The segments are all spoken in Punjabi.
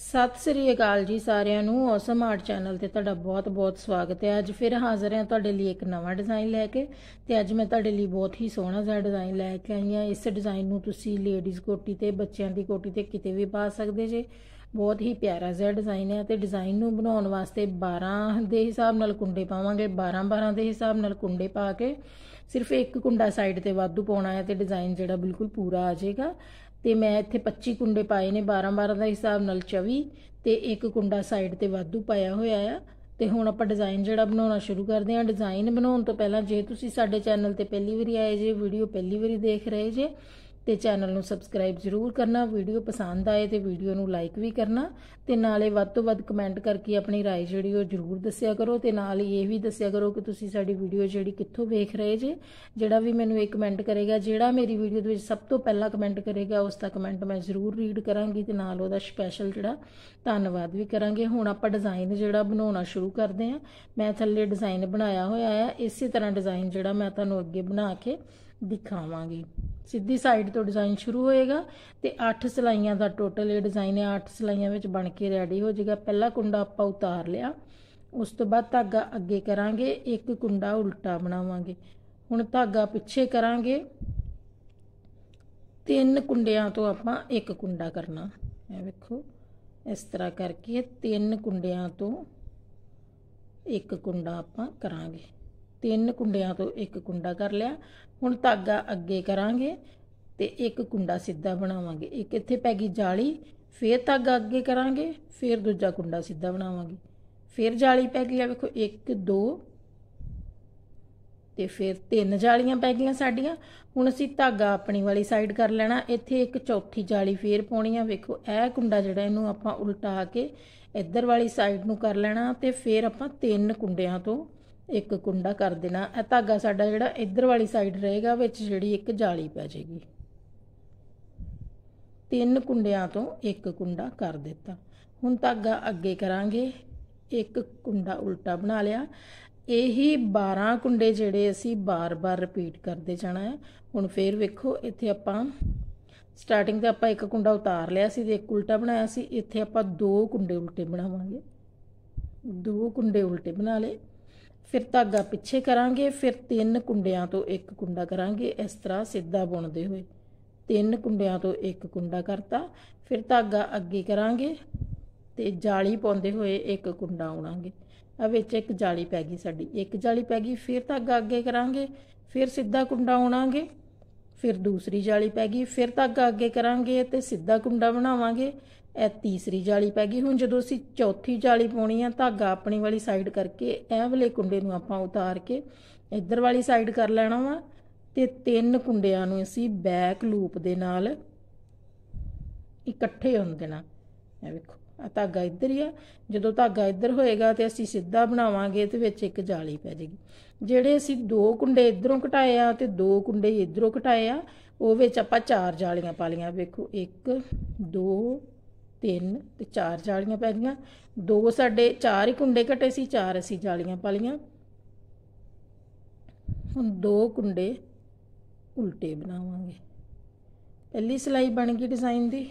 ਸਤਿ ਸ੍ਰੀ ਅਕਾਲ ਜੀ ਸਾਰਿਆਂ ਨੂੰ ਔਸਮ ਆਰਟ ਚੈਨਲ ਤੇ ਤੁਹਾਡਾ ਬਹੁਤ-ਬਹੁਤ ਸਵਾਗਤ ਹੈ ਅੱਜ ਫਿਰ ਹਾਜ਼ਰ ਹਾਂ ਤੁਹਾਡੇ ਲਈ ਇੱਕ ਨਵਾਂ ਡਿਜ਼ਾਈਨ ਲੈ ਕੇ ਤੇ ਅੱਜ ਮੈਂ ਤੁਹਾਡੇ ਲਈ ਬਹੁਤ ਹੀ ਸੋਹਣਾ ਜਿਹਾ ਡਿਜ਼ਾਈਨ ਲੈ ਕੇ ਆਈ ਹਾਂ ਇਸ ਡਿਜ਼ਾਈਨ ਨੂੰ ਤੁਸੀਂ ਲੇਡੀਜ਼ ਕੋਟੀ ਤੇ ਬੱਚਿਆਂ ਦੀ ਕੋਟੀ ਤੇ ਕਿਤੇ ਵੀ ਪਾ ਸਕਦੇ ਜੇ ਬਹੁਤ ਹੀ ਪਿਆਰਾ ਜਿਹਾ ਡਿਜ਼ਾਈਨ ਹੈ ਤੇ ਡਿਜ਼ਾਈਨ ਨੂੰ ਬਣਾਉਣ ਵਾਸਤੇ 12 ਦੇ ਹਿਸਾਬ ਨਾਲ ਕੁੰਡੇ ਪਾਵਾਂਗੇ 12 12 ਦੇ ਹਿਸਾਬ ਨਾਲ ਕੁੰਡੇ ਪਾ ਕੇ ਸਿਰਫ ਇੱਕ ਕੁੰਡਾ ਸਾਈਡ ਤੇ ਵਾਧੂ ਪਾਉਣਾ ਹੈ ਤੇ ਡਿਜ਼ਾਈਨ ਜਿਹੜਾ ਬਿਲਕੁਲ ਪੂਰਾ ਆ ਜਾਏਗਾ ਤੇ ਮੈਂ ਇੱਥੇ 25 ਕੁੰਡੇ ਪਾਏ ਨੇ 12 12 ਦਾ ਹਿਸਾਬ ਨਾਲ 24 ਤੇ ਇੱਕ ਕੁੰਡਾ ਸਾਈਡ ਤੇ ਵਾਧੂ ਪਾਇਆ ਹੋਇਆ ਆ ਤੇ ਹੁਣ ਆਪਾਂ ਡਿਜ਼ਾਈਨ ਜਿਹੜਾ ਬਣਾਉਣਾ ਸ਼ੁਰੂ ਕਰਦੇ ਹਾਂ ਡਿਜ਼ਾਈਨ ਬਣਾਉਣ ਤੋਂ ਪਹਿਲਾਂ ਜੇ ਤੁਸੀਂ ਸਾਡੇ ਚੈਨਲ ਤੇ ਪਹਿਲੀ ਵਾਰੀ ਆਏ ਜੇ ਵੀਡੀਓ ਪਹਿਲੀ ਵਾਰੀ ਦੇਖ ਰਹੇ ਜੇ ਤੇ ਚੈਨਲ ਨੂੰ ਸਬਸਕ੍ਰਾਈਬ ਜ਼ਰੂਰ ਕਰਨਾ ਵੀਡੀਓ ਪਸੰਦ ਆਏ ਤੇ ਵੀਡੀਓ ਨੂੰ ਲਾਈਕ ਵੀ ਕਰਨਾ ਤੇ ਨਾਲੇ ਵੱਧ ਤੋਂ ਵੱਧ ਕਮੈਂਟ ਕਰਕੇ ਆਪਣੀ رائے ਜਿਹੜੀ ਉਹ ਜ਼ਰੂਰ ਦੱਸਿਆ ਕਰੋ ਤੇ ਨਾਲ ਹੀ ਇਹ ਵੀ ਦੱਸਿਆ ਕਰੋ ਕਿ ਤੁਸੀਂ ਸਾਡੀ ਵੀਡੀਓ ਜਿਹੜੀ ਕਿੱਥੋਂ ਵੇਖ ਰਹੇ ਜੇ ਜਿਹੜਾ ਵੀ ਮੈਨੂੰ ਇੱਕ ਕਮੈਂਟ ਕਰੇਗਾ ਜਿਹੜਾ ਮੇਰੀ ਵੀਡੀਓ ਦੇ ਵਿੱਚ ਸਭ ਤੋਂ ਪਹਿਲਾਂ ਕਮੈਂਟ ਕਰੇਗਾ ਉਸ ਦਾ ਕਮੈਂਟ ਮੈਂ ਜ਼ਰੂਰ ਰੀਡ ਕਰਾਂਗੀ ਤੇ ਨਾਲ ਉਹਦਾ ਸਪੈਸ਼ਲ ਜਿਹੜਾ ਧੰਨਵਾਦ ਵੀ ਕਰਾਂਗੇ ਹੁਣ ਆਪਾਂ ਡਿਜ਼ਾਈਨ ਜਿਹੜਾ ਬਣਾਉਣਾ ਸ਼ੁਰੂ ਕਰਦੇ ਹਾਂ ਮੈਂ ਥੱਲੇ ਡਿਜ਼ਾਈਨ ਬਣਾਇਆ ਹੋਇਆ ਹੈ ਇਸੇ ਤਰ੍ਹਾਂ ਡਿਜ਼ਾਈਨ ਜਿਹੜਾ ਮੈਂ ਤੁਹਾਨੂੰ ਅੱਗੇ ਬਣਾ ਕੇ ਦਿਖਾਵਾਂਗੇ ਸਿੱਧੀ ਸਾਈਡ ਤੋਂ ਡਿਜ਼ਾਈਨ ਸ਼ੁਰੂ ਹੋਏਗਾ ਤੇ 8 ਸਲਾਈਆਂ ਦਾ ਟੋਟਲ ਇਹ ਡਿਜ਼ਾਈਨ ਹੈ 8 ਸਲਾਈਆਂ ਵਿੱਚ ਬਣ ਕੇ ਰੈਡੀ ਹੋ ਜਾਏਗਾ ਪਹਿਲਾ ਕੁੰਡਾ ਆਪਾਂ ਉਤਾਰ ਲਿਆ ਉਸ ਤੋਂ ਬਾਅਦ ਧਾਗਾ ਅੱਗੇ ਕਰਾਂਗੇ ਇੱਕ ਕੁੰਡਾ ਉਲਟਾ ਬਣਾਵਾਂਗੇ ਹੁਣ ਧਾਗਾ ਪਿੱਛੇ ਕਰਾਂਗੇ ਤਿੰਨ ਕੁੰਡਿਆਂ ਤੋਂ ਆਪਾਂ ਇੱਕ ਕੁੰਡਾ ਕਰਨਾ ਇਹ ਵੇਖੋ ਇਸ ਤਰ੍ਹਾਂ ਕਰਕੇ ਤਿੰਨ ਕੁੰਡਿਆਂ ਤੋਂ ਇੱਕ ਕੁੰਡਾ ਆਪਾਂ ਕਰਾਂਗੇ ਤਿੰਨ ਕੁੰਡਿਆਂ ਤੋਂ ਇੱਕ ਕੁੰਡਾ ਕਰ ਲਿਆ ਹੁਣ ਧਾਗਾ ਅੱਗੇ ਕਰਾਂਗੇ ਤੇ ਇੱਕ ਕੁੰਡਾ ਸਿੱਧਾ ਬਣਾਵਾਂਗੇ ਇੱਕ ਇੱਥੇ ਪੈ ਗਈ ਜਾਲੀ ਫੇਰ ਧਾਗਾ ਅੱਗੇ ਕਰਾਂਗੇ ਫੇਰ ਦੂਜਾ ਕੁੰਡਾ ਸਿੱਧਾ ਬਣਾਵਾਂਗੇ ਫੇਰ ਜਾਲੀ ਪੈ ਗਈ ਆ ਵੇਖੋ 1 2 ਤੇ ਫੇਰ ਤਿੰਨ ਜਾਲੀਆਂ ਪੈ ਗਈਆਂ ਸਾਡੀਆਂ ਹੁਣ ਅਸੀਂ ਧਾਗਾ ਆਪਣੀ ਵਾਲੀ ਸਾਈਡ ਕਰ ਲੈਣਾ ਇੱਥੇ ਇੱਕ ਚੌਥੀ ਜਾਲੀ ਫੇਰ ਪਾਉਣੀ ਆ ਵੇਖੋ ਇਹ ਕੁੰਡਾ ਜਿਹੜਾ ਇਹਨੂੰ ਆਪਾਂ ਉਲਟਾ ਕੇ ਇੱਧਰ ਵਾਲੀ ਸਾਈਡ ਨੂੰ ਕਰ ਲੈਣਾ ਤੇ ਫੇਰ ਆਪਾਂ ਤਿੰਨ ਕੁੰਡਿਆਂ ਤੋਂ ਇੱਕ ਕੁੰਡਾ ਕਰ ਦੇਣਾ ਇਹ ਧਾਗਾ ਸਾਡਾ ਜਿਹੜਾ ਇੱਧਰ ਵਾਲੀ ਸਾਈਡ ਰਹੇਗਾ ਵਿੱਚ ਜਿਹੜੀ ਇੱਕ ਜਾਲੀ ਪੈ ਜਾਏਗੀ ਤਿੰਨ ਕੁੰਡਿਆਂ ਤੋਂ ਇੱਕ ਕੁੰਡਾ ਕਰ ਦਿੱਤਾ ਹੁਣ ਧਾਗਾ ਅੱਗੇ ਕਰਾਂਗੇ ਇੱਕ ਕੁੰਡਾ ਉਲਟਾ ਬਣਾ ਲਿਆ ਇਹੀ 12 ਕੁੰਡੇ ਜਿਹੜੇ ਅਸੀਂ ਬਾਰ-ਬਾਰ ਰਿਪੀਟ ਕਰਦੇ ਜਾਣਾ ਹੈ ਹੁਣ ਫੇਰ ਵੇਖੋ ਇੱਥੇ ਆਪਾਂ ਸਟਾਰਟਿੰਗ ਤੇ ਆਪਾਂ ਇੱਕ ਕੁੰਡਾ ਉਤਾਰ ਲਿਆ ਸੀ ਤੇ ਇੱਕ ਉਲਟਾ ਬਣਾਇਆ ਸੀ ਇੱਥੇ ਆਪਾਂ ਦੋ ਕੁੰਡੇ ਉਲਟੇ ਬਣਾਵਾਂਗੇ ਦੋ ਕੁੰਡੇ ਉਲਟੇ ਬਣਾ ਲਏ ਫਿਰ ਧਾਗਾ ਪਿੱਛੇ ਕਰਾਂਗੇ ਫਿਰ ਤਿੰਨ ਕੁੰਡਿਆਂ ਤੋਂ ਇੱਕ ਕੁੰਡਾ ਕਰਾਂਗੇ ਇਸ ਤਰ੍ਹਾਂ ਸਿੱਧਾ ਬੁਣਦੇ ਹੋਏ ਤਿੰਨ ਕੁੰਡਿਆਂ ਤੋਂ ਇੱਕ ਕੁੰਡਾ ਕਰਤਾ ਫਿਰ ਧਾਗਾ ਅੱਗੇ ਕਰਾਂਗੇ ਤੇ ਜਾਲੀ ਪਾਉਂਦੇ ਹੋਏ ਇੱਕ ਕੁੰਡਾ ਆਉਣਾਗੇ ਆ ਵਿੱਚ ਇੱਕ ਜਾਲੀ ਪੈ ਗਈ ਸਾਡੀ ਇੱਕ ਜਾਲੀ ਪੈ ਗਈ ਫਿਰ ਧਾਗਾ ਅੱਗੇ ਕਰਾਂਗੇ ਫਿਰ ਸਿੱਧਾ ਕੁੰਡਾ ਆਉਣਾਗੇ ਫਿਰ ਦੂਸਰੀ ਜਾਲੀ ਪੈ ਗਈ ਫਿਰ ਧਾਗਾ ਅੱਗੇ ਕਰਾਂਗੇ ਤੇ ਸਿੱਧਾ ਕੁੰਡਾ ਬਣਾਵਾਂਗੇ ਇਹ ਤੀਸਰੀ ਜਾਲੀ ਪੈ ਗਈ ਹੁਣ ਜਦੋਂ ਅਸੀਂ ਚੌਥੀ ਜਾਲੀ ਪਾਉਣੀ ਆ ਧਾਗਾ ਆਪਣੀ ਵਾਲੀ ਸਾਈਡ ਕਰਕੇ ਇਹ ਵਾਲੇ ਕੁੰਡੇ ਨੂੰ ਆਪਾਂ ਉਤਾਰ ਕੇ ਇੱਧਰ ਵਾਲੀ ਸਾਈਡ ਕਰ ਲੈਣਾ ਵਾ ਤੇ ਤਿੰਨ ਕੁੰਡਿਆਂ ਨੂੰ ਅਸੀਂ ਬੈਕ ਲੂਪ ਦੇ ਨਾਲ ਇਕੱਠੇ ਹੋਣ ਦੇਣਾ ਇਹ ਵੇਖੋ ਆ ਧਾਗਾ ਇੱਧਰ ਹੀ ਆ ਜਦੋਂ ਧਾਗਾ ਇੱਧਰ ਹੋਏਗਾ ਤੇ ਅਸੀਂ ਸਿੱਧਾ ਬਣਾਵਾਂਗੇ ਤੇ ਵਿੱਚ ਇੱਕ ਜਾਲੀ ਪੈ ਜੇਗੀ ਜਿਹੜੇ ਅਸੀਂ ਦੋ ਕੁੰਡੇ ਇੱਧਰੋਂ ਘਟਾਏ ਆ ਤੇ ਦੋ ਕੁੰਡੇ ਇੱਧਰੋਂ ਘਟਾਏ ਆ ਉਹ ਵਿੱਚ ਆਪਾਂ ਚਾਰ ਜਾਲੀਆਂ ਪਾ ਲੀਆਂ ਵੇਖੋ 1 2 ਤਿੰਨ ਤੇ ਚਾਰ ਜਾਲੀਆਂ ਪੈ ਗਈਆਂ ਦੋ ਸਾਡੇ ਚਾਰ ਹੀ ਕੁੰਡੇ ਘਟੇ ਸੀ ਚਾਰ ਅਸੀਂ ਜਾਲੀਆਂ ਪਾਲੀਆਂ ਹੁਣ ਦੋ ਕੁੰਡੇ ਉਲਟੇ ਬਣਾਵਾਂਗੇ ਪਹਿਲੀ ਸਲਾਈ ਬਣ ਗਈ ਡਿਜ਼ਾਈਨ ਦੀ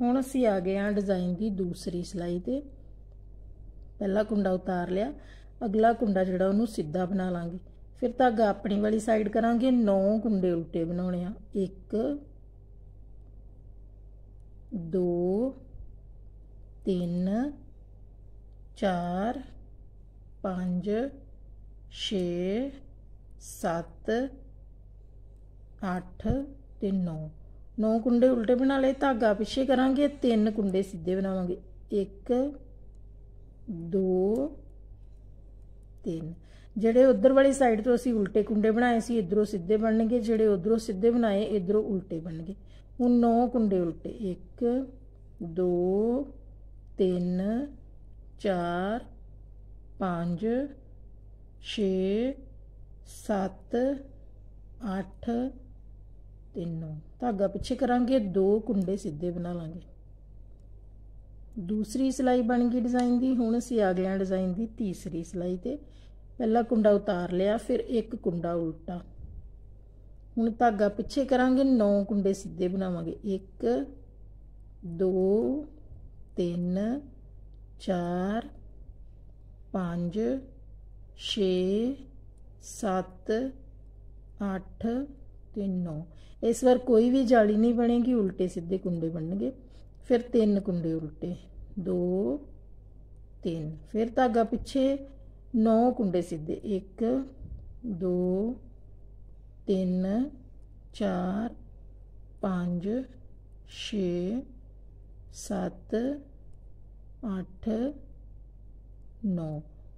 ਹੁਣ ਅਸੀਂ ਆ ਗਏ ਆ ਡਿਜ਼ਾਈਨ ਦੀ ਦੂਸਰੀ ਸਲਾਈ ਤੇ ਪਹਿਲਾ ਕੁੰਡਾ ਉਤਾਰ ਲਿਆ ਅਗਲਾ ਕੁੰਡਾ ਜਿਹੜਾ ਉਹਨੂੰ ਸਿੱਧਾ ਬਣਾ ਲਾਂਗੇ ਫਿਰ ਧਾਗਾ ਆਪਣੀ ਵਾਲੀ ਸਾਈਡ ਕਰਾਂਗੇ 9 ਕੁੰਡੇ ਉਲਟੇ ਬਣਾਉਣੇ ਆ 1 ਦੋ ਤਿੰਨ ਚਾਰ ਪੰਜ ਛੇ ਸੱਤ ਅੱਠ ਤੇ 9 9 ਕੁੰਡੇ ਉਲਟੇ ਬਣਾ ਲਏ ਧਾਗਾ ਪਿੱਛੇ ਕਰਾਂਗੇ ਤਿੰਨ ਕੁੰਡੇ ਸਿੱਧੇ ਬਣਾਵਾਂਗੇ 1 2 3 ਜਿਹੜੇ ਉਧਰ ਵਾਲੀ ਸਾਈਡ ਤੋਂ ਅਸੀਂ ਉਲਟੇ ਕੁੰਡੇ ਬਣਾਏ ਸੀ ਇਧਰੋਂ ਸਿੱਧੇ ਬਣਨਗੇ ਜਿਹੜੇ ਉਧਰੋਂ ਸਿੱਧੇ ਬਣਾਏ ਇਧਰੋਂ ਉਲਟੇ ਬਣਨਗੇ ਹੁਣ ਨੌ ਕੁੰਡੇ ਉਲਟੇ 1 2 3 4 5 6 7 8 9 ਧਾਗਾ ਪਿੱਛੇ ਕਰਾਂਗੇ ਦੋ ਕੁੰਡੇ ਸਿੱਧੇ ਬਣਾ ਲਾਂਗੇ ਦੂਸਰੀ ਸਲਾਈ ਬਣ ਗਈ ਡਿਜ਼ਾਈਨ ਦੀ ਹੁਣ ਅਸੀਂ ਆ ਗਏ ਡਿਜ਼ਾਈਨ ਦੀ ਤੀਸਰੀ ਸਲਾਈ ਤੇ ਪਹਿਲਾ ਕੁੰਡਾ ਉਤਾਰ ਲਿਆ ਫਿਰ ਇੱਕ ਕੁੰਡਾ ਉਲਟਾ ਹੁਣ ਧਾਗਾ ਪਿੱਛੇ ਕਰਾਂਗੇ 9 ਕੁੰਡੇ ਸਿੱਧੇ ਬਣਾਵਾਂਗੇ 1 2 3 4 5 6 7 8 ਤੇ 9 ਇਸ ਵਾਰ ਕੋਈ ਵੀ ਜਾਲੀ ਨਹੀਂ ਬਣੇਗੀ ਉਲਟੇ ਸਿੱਧੇ ਕੁੰਡੇ ਬਣਨਗੇ ਫਿਰ ਤਿੰਨ ਕੁੰਡੇ ਉਲਟੇ 2 3 ਫਿਰ ਧਾਗਾ ਪਿੱਛੇ 9 ਕੁੰਡੇ ਸਿੱਧੇ 1 2 ਤਿੰਨ ਚਾਰ ਪੰਜ 6 7 8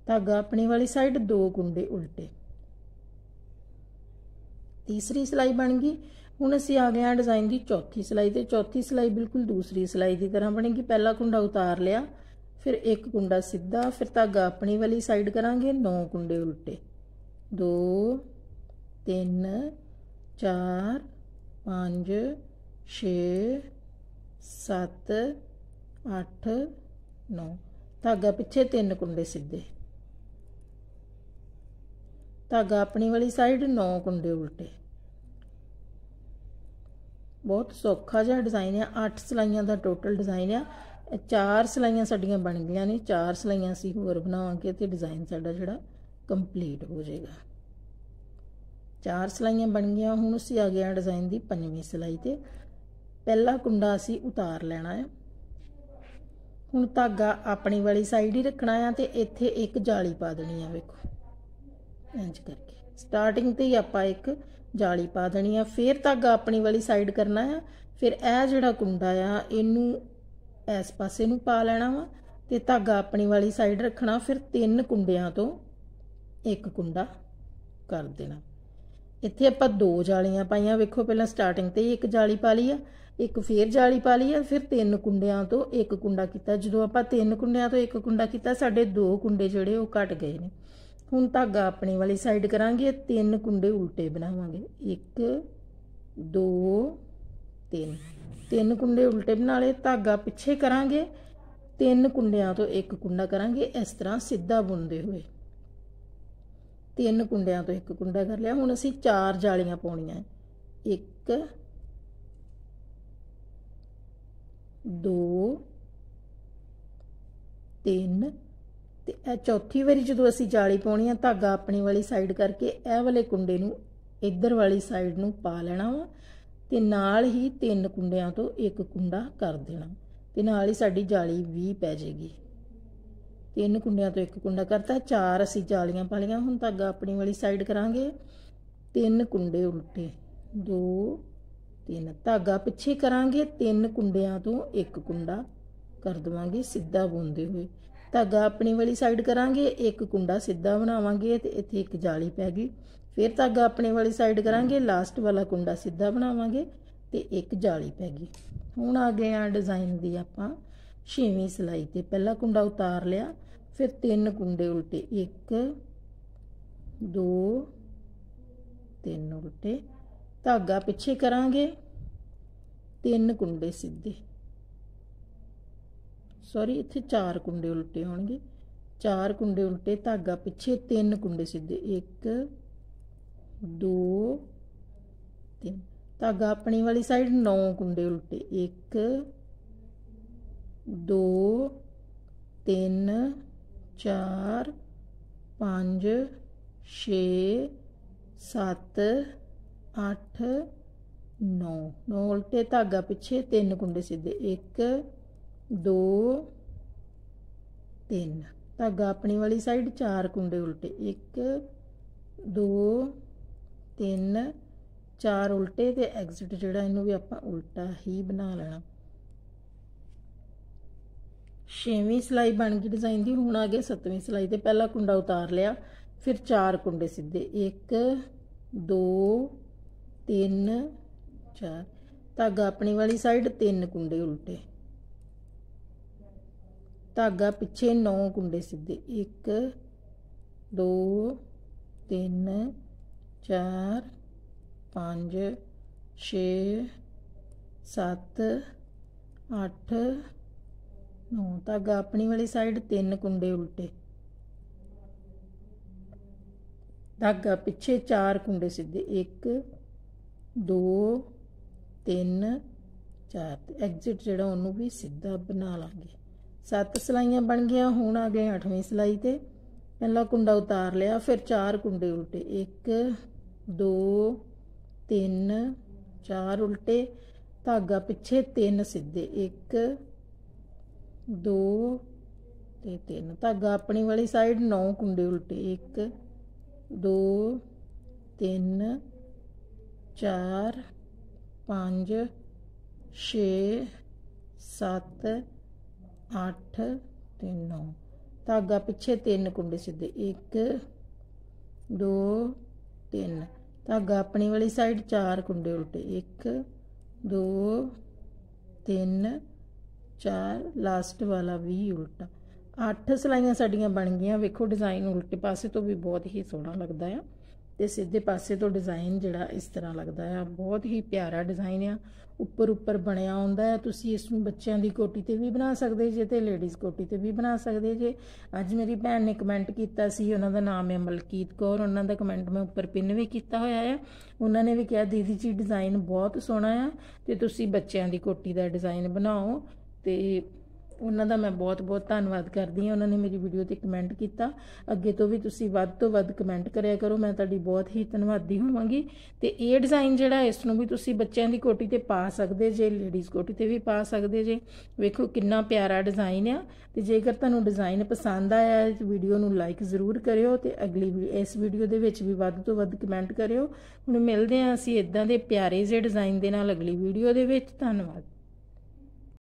ਧਾਗਾ ਆਪਣੀ ਵਾਲੀ ਸਾਈਡ ਦੋ ਗੁੰਡੇ ਉਲਟੇ ਤੀਸਰੀ ਸਲਾਈ ਬਣ ਗਈ ਹੁਣ ਅਸੀਂ ਆ ਗਏ ਆ ਡਿਜ਼ਾਈਨ ਦੀ ਚੌਥੀ ਸਲਾਈ ਤੇ ਚੌਥੀ ਸਲਾਈ ਬਿਲਕੁਲ ਦੂਸਰੀ ਸਲਾਈ ਦੀ ਤਰ੍ਹਾਂ ਬਣੇਗੀ ਪਹਿਲਾ ਕੁੰਡਾ ਉਤਾਰ ਲਿਆ ਫਿਰ ਇੱਕ ਕੁੰਡਾ ਸਿੱਧਾ ਫਿਰ ਧਾਗਾ ਆਪਣੀ ਵਾਲੀ ਸਾਈਡ ਕਰਾਂਗੇ ਨੌ ਕੁੰਡੇ ਉਲਟੇ 2 ਤਿੰਨ ਚਾਰ ਪੰਜ ਛੇ ਸੱਤ ਅੱਠ ਨੌ ਧਾਗਾ ਪਿੱਛੇ ਤਿੰਨ ਕੁੰਡੇ ਸਿੱਧੇ ਧਾਗਾ ਆਪਣੀ ਵਾਲੀ ਸਾਈਡ ਨੌ ਕੁੰਡੇ ਉਲਟੇ ਬਹੁਤ ਸੌਖਾ ਜਿਹਾ ਡਿਜ਼ਾਈਨ ਆ 8 ਸਲਾਈਆਂ ਦਾ ਟੋਟਲ ਡਿਜ਼ਾਈਨ ਆ ਚਾਰ ਸਲਾਈਆਂ ਸਾਡੀਆਂ ਬਣ ਗਈਆਂ ਨੇ ਚਾਰ ਸਲਾਈਆਂ ਸੀ ਹੋਰ ਬਣਾਵਾਂਗੇ ਤੇ ਡਿਜ਼ਾਈਨ ਸਾਡਾ ਜਿਹੜਾ ਕੰਪਲੀਟ ਹੋ ਜਾਏਗਾ ਚਾਰ ਸਲਾਈਆਂ ਬਣ ਗਈਆਂ ਹੁਣ ਅਸੀਂ ਆ ਗਏ ਡਿਜ਼ਾਈਨ ਦੀ ਪੰਜਵੀਂ ਸਲਾਈ ਤੇ ਪਹਿਲਾ ਕੁੰਡਾ ਅਸੀਂ ਉਤਾਰ ਲੈਣਾ ਹੈ ਹੁਣ ਧਾਗਾ ਆਪਣੀ ਵਾਲੀ ਸਾਈਡ ਹੀ ਰੱਖਣਾ ਆ ਤੇ ਇੱਥੇ ਇੱਕ ਜਾਲੀ ਪਾ ਦੇਣੀ ਆ ਵੇਖੋ ਇੰਜ ਕਰਕੇ ਸਟਾਰਟਿੰਗ ਤੇ ਹੀ ਆਪਾਂ ਇੱਕ ਜਾਲੀ ਪਾ ਦੇਣੀ ਆ ਫਿਰ ਧਾਗਾ ਆਪਣੀ ਵਾਲੀ ਸਾਈਡ ਕਰਨਾ ਆ ਫਿਰ ਇਹ ਜਿਹੜਾ ਕੁੰਡਾ ਆ ਇਹਨੂੰ ਇਸ ਪਾਸੇ ਨੂੰ ਪਾ ਲੈਣਾ ਵਾ ਤੇ ਧਾਗਾ ਆਪਣੀ ਵਾਲੀ ਸਾਈਡ ਰੱਖਣਾ ਫਿਰ ਤਿੰਨ ਕੁੰਡਿਆਂ ਤੋਂ ਇੱਕ ਕੁੰਡਾ ਕਰ ਦੇਣਾ ਇੱਥੇ ਆਪਾਂ ਦੋ ਜਾਲੀਆਂ ਪਾਈਆਂ ਵੇਖੋ ਪਹਿਲਾਂ ਸਟਾਰਟਿੰਗ ਤੇ ਇੱਕ ਜਾਲੀ ਪਾ ਲਈ ਆ ਇੱਕ ਫੇਰ ਜਾਲੀ ਪਾ ਲਈ ਆ ਫਿਰ ਤਿੰਨ ਕੁੰਡਿਆਂ ਤੋਂ ਇੱਕ ਕੁੰਡਾ ਕੀਤਾ ਜਦੋਂ ਆਪਾਂ ਤਿੰਨ ਕੁੰਡਿਆਂ ਤੋਂ ਇੱਕ ਕੁੰਡਾ ਕੀਤਾ ਸਾਡੇ ਦੋ ਕੁੰਡੇ ਜਿਹੜੇ ਉਹ ਘਟ ਗਏ ਨੇ ਹੁਣ ਧਾਗਾ ਆਪਣੀ ਵਾਲੀ ਸਾਈਡ ਕਰਾਂਗੇ ਤਿੰਨ ਕੁੰਡੇ ਉਲਟੇ ਬਣਾਵਾਂਗੇ ਇੱਕ ਦੋ ਤਿੰਨ ਤਿੰਨ ਕੁੰਡੇ ਉਲਟੇ ਬਣਾ ਲਏ ਧਾਗਾ ਪਿੱਛੇ ਕਰਾਂਗੇ ਤਿੰਨ ਕੁੰਡਿਆਂ ਤੋਂ ਇੱਕ ਕੁੰਡਾ ਕਰਾਂਗੇ ਇਸ ਤਰ੍ਹਾਂ ਸਿੱਧਾ ਬੁਣਦੇ ਹੋਏ ਤਿੰਨ ਕੁੰਡਿਆਂ ਤੋਂ ਇੱਕ ਕੁੰਡਾ ਕਰ ਲਿਆ ਹੁਣ ਅਸੀਂ ਚਾਰ ਜਾਲੀਆਂ ਪਾਉਣੀਆਂ ਇੱਕ ਦੋ ਤਿੰਨ ਤੇ ਇਹ ਚੌਥੀ ਵਾਰੀ ਜਦੋਂ ਅਸੀਂ ਜਾਲੀ ਪਾਉਣੀ ਆ ਧਾਗਾ ਆਪਣੀ ਵਾਲੀ ਸਾਈਡ ਕਰਕੇ ਇਹ ਵਾਲੇ ਕੁੰਡੇ ਨੂੰ ਇੱਧਰ ਵਾਲੀ ਸਾਈਡ ਨੂੰ ਪਾ ਲੈਣਾ ਵਾ ਤੇ ਨਾਲ ਹੀ ਤਿੰਨ ਕੁੰਡਿਆਂ ਤੋਂ ਇੱਕ ਕੁੰਡਾ ਕਰ ਦੇਣਾ ਤੇ ਨਾਲ ਹੀ ਸਾਡੀ ਜਾਲੀ ਵੀ ਪੈ ਜੇਗੀ ਤਿੰਨ ਕੁੰਡਿਆਂ ਤੋਂ ਇੱਕ ਕੁੰਡਾ ਕਰਤਾ ਚਾਰ ਅਸੀਂ ਜਾਲੀਆਂ ਪਾਲੀਆਂ ਹੁਣ ਧਾਗਾ ਆਪਣੀ ਵਾਲੀ ਸਾਈਡ ਕਰਾਂਗੇ ਤਿੰਨ ਕੁੰਡੇ ਉਲਟੇ ਦੋ ਤਿੰਨ ਧਾਗਾ ਪਿੱਛੇ ਕਰਾਂਗੇ ਤਿੰਨ ਕੁੰਡਿਆਂ ਤੋਂ ਇੱਕ ਕੁੰਡਾ ਕਰ ਦਵਾਂਗੇ ਸਿੱਧਾ ਬੁੰਦੇ ਹੋਏ ਧਾਗਾ ਆਪਣੀ ਵਾਲੀ ਸਾਈਡ ਕਰਾਂਗੇ ਇੱਕ ਕੁੰਡਾ ਸਿੱਧਾ ਬਣਾਵਾਂਗੇ ਤੇ ਇੱਥੇ ਇੱਕ ਜਾਲੀ ਪੈ ਗਈ ਫਿਰ ਧਾਗਾ ਆਪਣੀ ਵਾਲੀ ਸਾਈਡ ਕਰਾਂਗੇ ਲਾਸਟ ਵਾਲਾ ਕੁੰਡਾ ਸਿੱਧਾ ਬਣਾਵਾਂਗੇ ਤੇ ਇੱਕ ਜਾਲੀ ਪੈ ਗਈ ਹੁਣ ਆ ਗਏ ਆ ਡਿਜ਼ਾਈਨ ਦੀ ਆਪਾਂ ਛੇਵੀਂ ਸਲਾਈ ਤੇ ਪਹਿਲਾ ਕੁੰਡਾ ਉਤਾਰ ਲਿਆ ਫਿਰ ਤਿੰਨ ਕੁੰਡੇ ਉਲਟੇ 1 2 ਤਿੰਨ ਉਲਟੇ ਧਾਗਾ ਪਿੱਛੇ ਕਰਾਂਗੇ ਤਿੰਨ ਕੁੰਡੇ ਸਿੱਧੇ ਸੌਰੀ ਇੱਥੇ ਚਾਰ ਕੁੰਡੇ ਉਲਟੇ ਹੋਣਗੇ ਚਾਰ ਕੁੰਡੇ ਉਲਟੇ ਧਾਗਾ ਪਿੱਛੇ ਤਿੰਨ ਕੁੰਡੇ ਸਿੱਧੇ 1 2 3 ਧਾਗਾ ਆਪਣੀ ਵਾਲੀ ਸਾਈਡ 9 ਕੁੰਡੇ ਉਲਟੇ 1 2 3 ਚਾਰ ਪੰਜ 6 7 8 9 ਉਲਟੇ ਧਾਗਾ ਪਿੱਛੇ ਤਿੰਨ ਕੁੰਡੇ ਸਿੱਧੇ 1 2 3 ਧਾਗਾ ਆਪਣੀ ਵਾਲੀ ਸਾਈਡ ਚਾਰ ਕੁੰਡੇ ਉਲਟੇ 1 2 3 ਚਾਰ ਉਲਟੇ ਤੇ ਐਗਜ਼ਿਟ ਜਿਹੜਾ ਇਹਨੂੰ ਵੀ ਆਪਾਂ ਉਲਟਾ ਹੀ ਬਣਾ ਲੈਣਾ ਛੇਵੀਂ ਸਲਾਈ ਬਣ ਗਈ ਡਿਜ਼ਾਈਨ ਦੀ ਹੁਣ ਆ ਗਏ ਸੱਤਵੀਂ ਸਲਾਈ ਤੇ ਪਹਿਲਾ ਕੁੰਡਾ ਉਤਾਰ ਲਿਆ ਫਿਰ ਚਾਰ ਕੁੰਡੇ ਸਿੱਧੇ 1 2 3 4 ਧਾਗਾ ਆਪਣੀ ਵਾਲੀ ਸਾਈਡ ਤਿੰਨ ਕੁੰਡੇ ਉਲਟੇ ਧਾਗਾ ਪਿੱਛੇ 9 ਕੁੰਡੇ ਸਿੱਧੇ 1 2 3 4 5 6 7 8 ਨੂੰ ਧਾਗਾ ਆਪਣੀ ਵਾਲੀ ਸਾਈਡ ਤਿੰਨ ਕੁੰਡੇ ਉਲਟੇ ਧਾਗਾ ਪਿੱਛੇ ਚਾਰ ਕੁੰਡੇ ਸਿੱਧੇ 1 2 3 4 ਤੇ ਐਗਜ਼ਿਟ ਜਿਹੜਾ ਉਹਨੂੰ ਵੀ ਸਿੱਧਾ ਬਣਾ ਲਾਂਗੇ ਸੱਤ ਸਲਾਈਆਂ ਬਣ ਗਈਆਂ ਹੁਣ ਆ ਗਏ ਅੱਠਵੀਂ ਸਲਾਈ ਤੇ ਪਹਿਲਾ ਕੁੰਡਾ ਉਤਾਰ ਲਿਆ ਫਿਰ ਚਾਰ ਕੁੰਡੇ ਉਲਟੇ 1 2 3 ਚਾਰ ਉਲਟੇ ਧਾਗਾ ਪਿੱਛੇ ਤਿੰਨ ਸਿੱਧੇ 1 ਦੋ ਤੇ ਤਿੰਨ ਧਾਗਾ ਆਪਣੀ ਵਾਲੀ ਸਾਈਡ 9 ਕੁੰਡੇ ਉਲਟੇ 1 2 3 4 5 6 7 8 ਤੇ 9 ਧਾਗਾ ਪਿੱਛੇ ਤਿੰਨ ਕੁੰਡੇ ਸਿੱਧੇ 1 2 3 ਧਾਗਾ ਆਪਣੀ ਵਾਲੀ ਸਾਈਡ 4 ਕੁੰਡੇ ਉਲਟੇ 1 2 3 ਚਾਰ ਲਾਸਟ ਵਾਲਾ ਵੀ ਉਲਟਾ ਅੱਠ ਸਲਾਈਆਂ ਸਾਡੀਆਂ ਬਣ ਗਈਆਂ ਵੇਖੋ ਡਿਜ਼ਾਈਨ ਉਲਟੇ ਪਾਸੇ ਤੋਂ ਵੀ ਬਹੁਤ ਹੀ ਸੋਹਣਾ ਲੱਗਦਾ ਆ ਤੇ ਸਿੱਧੇ ਪਾਸੇ ਤੋਂ ਡਿਜ਼ਾਈਨ ਜਿਹੜਾ ਇਸ ਤਰ੍ਹਾਂ ਲੱਗਦਾ ਆ ਬਹੁਤ ਹੀ ਪਿਆਰਾ ਡਿਜ਼ਾਈਨ ਆ ਉੱਪਰ ਉੱਪਰ ਬਣਿਆ ਹੁੰਦਾ ਹੈ ਤੁਸੀਂ ਇਸ ਨੂੰ ਬੱਚਿਆਂ ਦੀ ਕੋਟੀ ਤੇ ਵੀ ਬਣਾ ਸਕਦੇ ਜੇ ਤੇ ਲੇਡੀਜ਼ ਕੋਟੀ ਤੇ ਵੀ ਬਣਾ ਸਕਦੇ ਜੇ ਅੱਜ ਮੇਰੀ ਭੈਣ ਨੇ ਕਮੈਂਟ ਕੀਤਾ ਸੀ ਉਹਨਾਂ ਦਾ ਨਾਮ ਹੈ ਮਲਕੀਤ ਕੌਰ ਉਹਨਾਂ ਦਾ ਕਮੈਂਟ ਮੈਂ ਉੱਪਰ ਪਿੰਨ ਵੀ ਕੀਤਾ ਹੋਇਆ ਹੈ ਉਹਨਾਂ ਨੇ ਵੀ ਕਿਹਾ ਦੀਦੀ ਜੀ ਡਿਜ਼ਾਈਨ ਬਹੁਤ ਸੋਹਣਾ ਆ ਤੇ ਤੁਸੀਂ ਬੱਚਿਆਂ ਦੀ ਕੋਟੀ ਦਾ ਡਿਜ਼ਾਈਨ ਬਣਾਓ ਤੇ ਉਹਨਾਂ ਦਾ ਮੈਂ ਬਹੁਤ-ਬਹੁਤ ਧੰਨਵਾਦ ਕਰਦੀ ਹਾਂ ਉਹਨਾਂ ਨੇ ਮੇਰੀ ਵੀਡੀਓ ਤੇ ਕਮੈਂਟ ਕੀਤਾ ਅੱਗੇ ਤੋਂ ਵੀ ਤੁਸੀਂ ਵੱਧ ਤੋਂ ਵੱਧ ਕਮੈਂਟ ਕਰਿਆ ਕਰੋ ਮੈਂ ਤੁਹਾਡੀ ਬਹੁਤ ਹੀ ਧੰਨਵਾਦੀ ਹੋਵਾਂਗੀ ਤੇ ਇਹ ਡਿਜ਼ਾਈਨ ਜਿਹੜਾ ਇਸ ਨੂੰ ਵੀ ਤੁਸੀਂ ਬੱਚਿਆਂ ਦੀ ਕੋਟੀ ਤੇ ਪਾ ਸਕਦੇ ਜੇ ਲੇਡੀਜ਼ ਕੋਟੀ ਤੇ ਵੀ ਪਾ ਸਕਦੇ ਜੇ ਵੇਖੋ ਕਿੰਨਾ ਪਿਆਰਾ ਡਿਜ਼ਾਈਨ ਆ ਤੇ ਜੇਕਰ ਤੁਹਾਨੂੰ ਡਿਜ਼ਾਈਨ ਪਸੰਦ ਆਇਆ ਹੈ ਵੀਡੀਓ ਨੂੰ ਲਾਈਕ ਜ਼ਰੂਰ ਕਰਿਓ ਤੇ ਅਗਲੀ ਇਸ ਵੀਡੀਓ ਦੇ ਵਿੱਚ ਵੀ ਵੱਧ ਤੋਂ ਵੱਧ ਕਮੈਂਟ ਕਰਿਓ ਹੁਣ ਮਿਲਦੇ ਹਾਂ ਅਸੀਂ ਇਦਾਂ ਦੇ ਪਿਆਰੇ ਜਿਹੇ ਡਿਜ਼ਾਈਨ ਦੇ ਨਾਲ ਅਗਲੀ ਵੀਡੀਓ ਦੇ ਵਿੱਚ ਧੰਨਵਾਦ